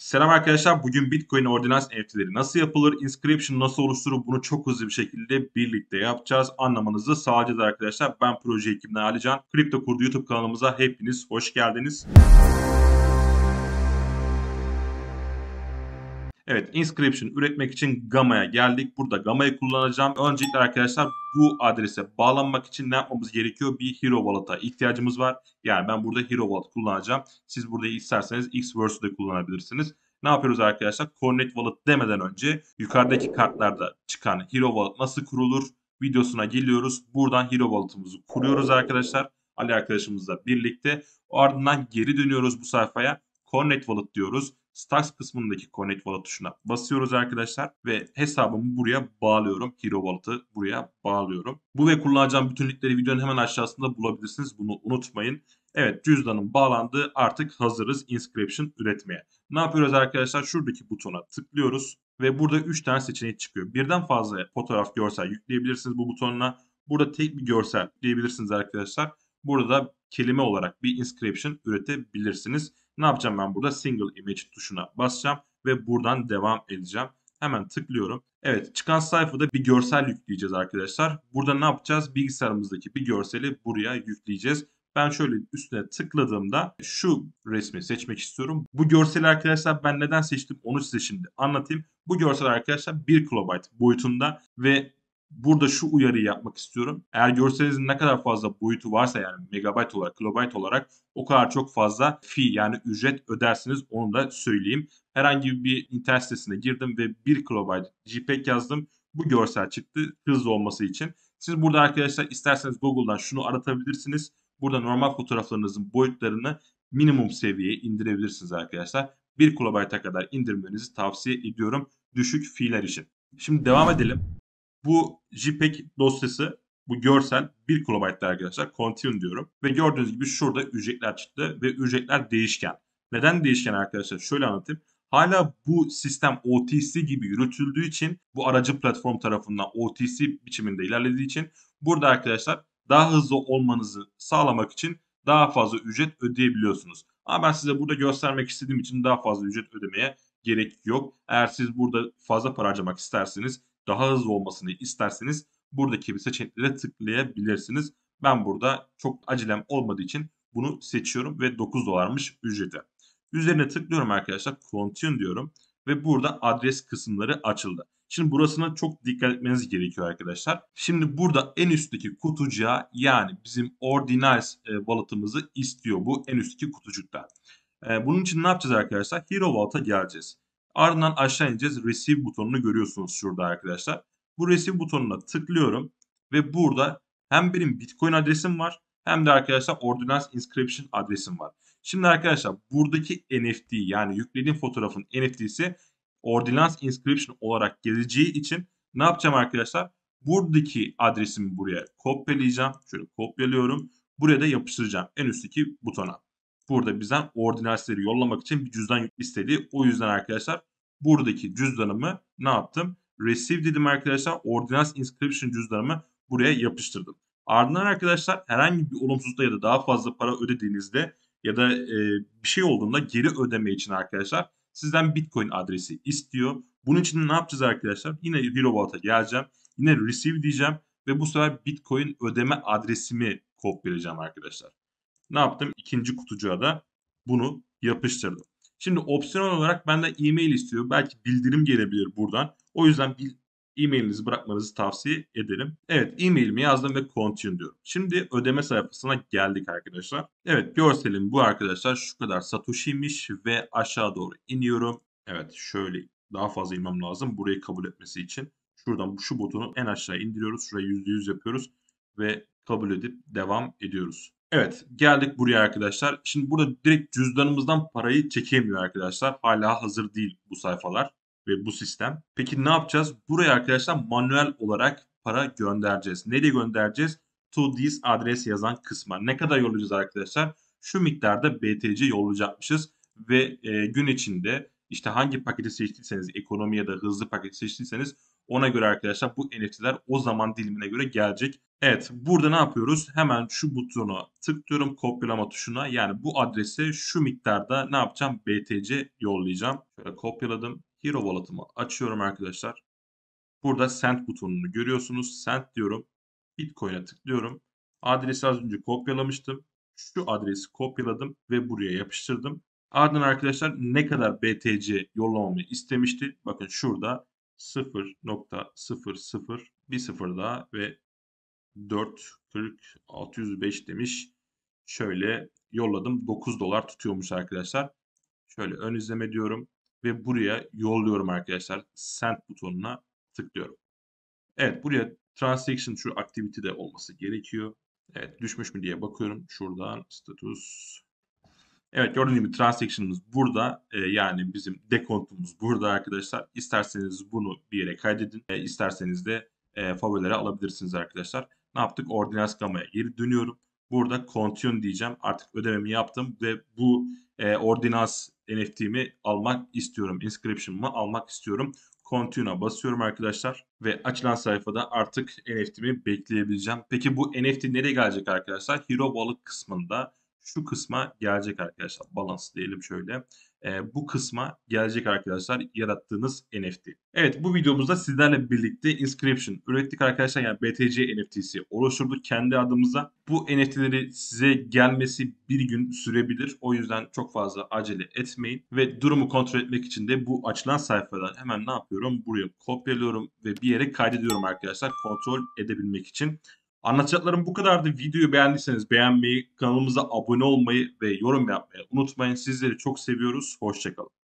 Selam arkadaşlar. Bugün Bitcoin ordinans NFT'leri nasıl yapılır, inscription nasıl oluşturur bunu çok hızlı bir şekilde birlikte yapacağız. Anlamanızı sağlayacağız arkadaşlar. Ben proje ekibimden Alican, Kripto Kurdu YouTube kanalımıza hepiniz hoş geldiniz. Evet inscription üretmek için gamma'ya geldik. Burada gamma'yı kullanacağım. Öncelikle arkadaşlar bu adrese bağlanmak için ne yapmamız gerekiyor? Bir hero wallet'a ihtiyacımız var. Yani ben burada hero wallet kullanacağım. Siz burada isterseniz xverse'ü de kullanabilirsiniz. Ne yapıyoruz arkadaşlar? Cornet Wallet demeden önce yukarıdaki kartlarda çıkan Hero Wallet nasıl kurulur videosuna geliyoruz. Buradan Hero Wallet'ımızı kuruyoruz arkadaşlar. Ali arkadaşımızla birlikte. O ardından geri dönüyoruz bu sayfaya. Cornet Wallet diyoruz. Stars kısmındaki Connect Wallet tuşuna basıyoruz arkadaşlar ve hesabımı buraya bağlıyorum. Hero Wallet'ı buraya bağlıyorum. Bu ve kullanacağım bütün linkleri videonun hemen aşağısında bulabilirsiniz. Bunu unutmayın. Evet cüzdanın bağlandı artık hazırız inscription üretmeye. Ne yapıyoruz arkadaşlar? Şuradaki butona tıklıyoruz ve burada 3 tane seçenek çıkıyor. Birden fazla fotoğraf görsel yükleyebilirsiniz bu butonla. Burada tek bir görsel yükleyebilirsiniz arkadaşlar. Burada kelime olarak bir inscription üretebilirsiniz. Ne yapacağım ben burada? Single image tuşuna basacağım ve buradan devam edeceğim. Hemen tıklıyorum. Evet çıkan sayfada bir görsel yükleyeceğiz arkadaşlar. Burada ne yapacağız? Bilgisayarımızdaki bir görseli buraya yükleyeceğiz. Ben şöyle üstüne tıkladığımda şu resmi seçmek istiyorum. Bu görseli arkadaşlar ben neden seçtim onu size şimdi anlatayım. Bu görsel arkadaşlar 1 KB boyutunda ve burada şu uyarıyı yapmak istiyorum. Eğer görselinizin ne kadar fazla boyutu varsa yani megabayt olarak, kilobayt olarak o kadar çok fazla fi yani ücret ödersiniz onu da söyleyeyim. Herhangi bir internet sitesine girdim ve 1 kilobayt JPEG yazdım. Bu görsel çıktı hızlı olması için. Siz burada arkadaşlar isterseniz Google'dan şunu aratabilirsiniz. Burada normal fotoğraflarınızın boyutlarını minimum seviyeye indirebilirsiniz arkadaşlar. 1 kilobayta kadar indirmenizi tavsiye ediyorum düşük fiiller için. Şimdi devam edelim. Bu JPEG dosyası bu görsel 1 kilobaytta arkadaşlar. Continue diyorum. Ve gördüğünüz gibi şurada ücretler çıktı ve ücretler değişken. Neden değişken arkadaşlar? Şöyle anlatayım. Hala bu sistem OTC gibi yürütüldüğü için bu aracı platform tarafından OTC biçiminde ilerlediği için burada arkadaşlar daha hızlı olmanızı sağlamak için daha fazla ücret ödeyebiliyorsunuz. Ama ben size burada göstermek istediğim için daha fazla ücret ödemeye gerek yok. Eğer siz burada fazla para harcamak isterseniz, daha hızlı olmasını isterseniz buradaki bir seçeneklere tıklayabilirsiniz. Ben burada çok acilem olmadığı için bunu seçiyorum ve 9 dolarmış ücreti. Üzerine tıklıyorum arkadaşlar. Continue diyorum ve burada adres kısımları açıldı. Şimdi burasına çok dikkat etmeniz gerekiyor arkadaşlar. Şimdi burada en üstteki kutucuğa yani bizim Ordinals e, wallet'ımızı istiyor bu en üstteki kutucukta. Ee, bunun için ne yapacağız arkadaşlar? Hero Vault'a geleceğiz. Ardından aşağı ineceğiz. Receive butonunu görüyorsunuz şurada arkadaşlar. Bu Receive butonuna tıklıyorum. Ve burada hem benim Bitcoin adresim var hem de arkadaşlar Ordinance Inscription adresim var. Şimdi arkadaşlar buradaki NFT yani yüklediğim fotoğrafın NFT'si Ordinance Inscription olarak geleceği için ne yapacağım arkadaşlar? Buradaki adresimi buraya kopyalayacağım. Şöyle kopyalıyorum. Buraya da yapıştıracağım en üstteki butona burada bizden ordinal yollamak için bir cüzdan istedi. O yüzden arkadaşlar buradaki cüzdanımı ne yaptım? Receive dedim arkadaşlar. Ordinance Inscription cüzdanımı buraya yapıştırdım. Ardından arkadaşlar herhangi bir olumsuzda ya da daha fazla para ödediğinizde ya da e, bir şey olduğunda geri ödeme için arkadaşlar sizden Bitcoin adresi istiyor. Bunun için ne yapacağız arkadaşlar? Yine Hero Wallet'a geleceğim. Yine Receive diyeceğim ve bu sefer Bitcoin ödeme adresimi kopyalayacağım arkadaşlar ne yaptım? İkinci kutucuğa da bunu yapıştırdım. Şimdi opsiyon olarak benden e-mail istiyor. Belki bildirim gelebilir buradan. O yüzden e-mailinizi bırakmanızı tavsiye ederim. Evet e-mailimi yazdım ve continue diyorum. Şimdi ödeme sayfasına geldik arkadaşlar. Evet görselim bu arkadaşlar şu kadar satoshi'miş ve aşağı doğru iniyorum. Evet şöyle daha fazla inmem lazım burayı kabul etmesi için. Şuradan şu butonu en aşağı indiriyoruz. Şuraya %100 yapıyoruz ve kabul edip devam ediyoruz. Evet geldik buraya arkadaşlar. Şimdi burada direkt cüzdanımızdan parayı çekemiyor arkadaşlar. Hala hazır değil bu sayfalar ve bu sistem. Peki ne yapacağız? Buraya arkadaşlar manuel olarak para göndereceğiz. Nereye göndereceğiz? To this adres yazan kısma. Ne kadar yollayacağız arkadaşlar? Şu miktarda BTC yollayacakmışız ve e, gün içinde işte hangi paketi seçtiyseniz ekonomi ya da hızlı paketi seçtiyseniz ona göre arkadaşlar bu NFT'ler o zaman dilimine göre gelecek. Evet burada ne yapıyoruz? Hemen şu butonu tıklıyorum kopyalama tuşuna. Yani bu adrese şu miktarda ne yapacağım? BTC yollayacağım. Şöyle kopyaladım. Hero Wallet'ımı açıyorum arkadaşlar. Burada send butonunu görüyorsunuz. Send diyorum. Bitcoin'e tıklıyorum. Adresi az önce kopyalamıştım. Şu adresi kopyaladım ve buraya yapıştırdım. Ardından arkadaşlar ne kadar BTC yollamamı istemişti? Bakın şurada 0.00 bir sıfır daha ve 4.40 demiş. Şöyle yolladım. 9 dolar tutuyormuş arkadaşlar. Şöyle ön izleme diyorum ve buraya yolluyorum arkadaşlar. Send butonuna tıklıyorum. Evet buraya transaction şu activity de olması gerekiyor. Evet düşmüş mü diye bakıyorum. Şuradan status Evet gördüğünüz gibi transaction'ımız burada. E, yani bizim dekontumuz burada arkadaşlar. İsterseniz bunu bir yere kaydedin. E, isterseniz de e, favorilere alabilirsiniz arkadaşlar. Ne yaptık? Ordinans gamaya geri dönüyorum. Burada continue diyeceğim. Artık ödememi yaptım ve bu e, ordinans NFT'mi almak istiyorum. Inscription'ımı almak istiyorum. Continue'a basıyorum arkadaşlar ve açılan sayfada artık NFT'mi bekleyebileceğim. Peki bu NFT nereye gelecek arkadaşlar? Hero Wallet kısmında şu kısma gelecek arkadaşlar. Balans diyelim şöyle. E, bu kısma gelecek arkadaşlar yarattığınız NFT. Evet bu videomuzda sizlerle birlikte Inscription ürettik arkadaşlar. Yani BTC NFT'si oluşturduk kendi adımıza. Bu NFT'leri size gelmesi bir gün sürebilir. O yüzden çok fazla acele etmeyin. Ve durumu kontrol etmek için de bu açılan sayfadan hemen ne yapıyorum? Buraya kopyalıyorum ve bir yere kaydediyorum arkadaşlar. Kontrol edebilmek için. Anlatacaklarım bu kadardı. Videoyu beğendiyseniz beğenmeyi, kanalımıza abone olmayı ve yorum yapmayı unutmayın. Sizleri çok seviyoruz. Hoşçakalın.